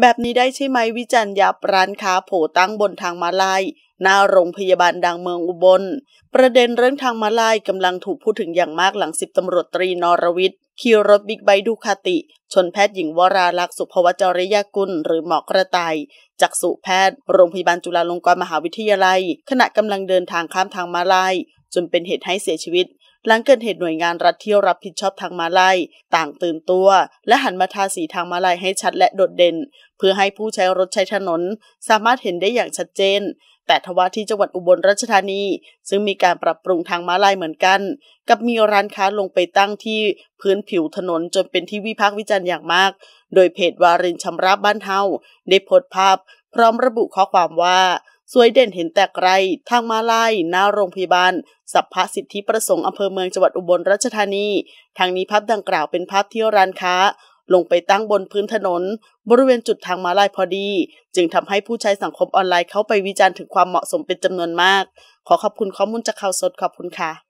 แบบนี้ได้ใช่ไหมวิจารณ์ยับร้านค้าโผตั้งบนทางมาลาย หน้าโรงพยาบาลดังเมืองอุบล ประเด็นเรื่องทางมาลายกำลังถูกพูดถึงอย่างมากหลังสิบตำรวจตรีนรวิทย์ขี่รถบิ๊กไบค์ดูคาติ ชนแพทย์หญิงวราลักษ์สุภวจริยากุล หรือหมอกระต่าย จักษุแพทย์โรงพยาบาลจุฬาลงกรณ์มหาวิทยาลัย ขณะกำลังเดินทางข้ามทางมาลายจนเป็นเหตุให้เสียชีวิตหลังเกิดเหตุหน่วยงานรัฐที่รับผิดชอบทางมาลายต่างตื่นตัว และหันมาทาสีทางมาลายให้ชัดและโดดเด่น เพื่อให้ผู้ใช้รถใช้ถนนสามารถเห็นได้อย่างชัดเจน แต่ทว่าที่จังหวัดอุบลราชธานี ซึ่งมีการปรับปรุงทางมาลายเหมือนกันกับมีร้านค้าลงไปตั้งที่พื้นผิวถนนจนเป็นที่วิพากษ์วิจารณ์อย่างมาก โดยเพจวารินชำราบบ้านเฮาได้โพสต์ภาพพร้อมระบุข้อความว่าสวยเด่นเห็นแต่ไกลทางมาลายหน้าโรงพยาบาล สัพพสิทธิประสงค์ อำเภอเมืองจังหวัดอุบลราชธานี ทางนี้ภาพดังกล่าวเป็นภาพที่ร้านค้า ลงไปตั้งบนพื้นถนน บริเวณจุดทางมาลายพอดี จึงทำให้ผู้ใช้สังคมออนไลน์เข้าไปวิจารณ์ถึงความเหมาะสมเป็นจำนวนมาก ขอขอบคุณข้อมูลจากข่าวสดขอบคุณค่ะ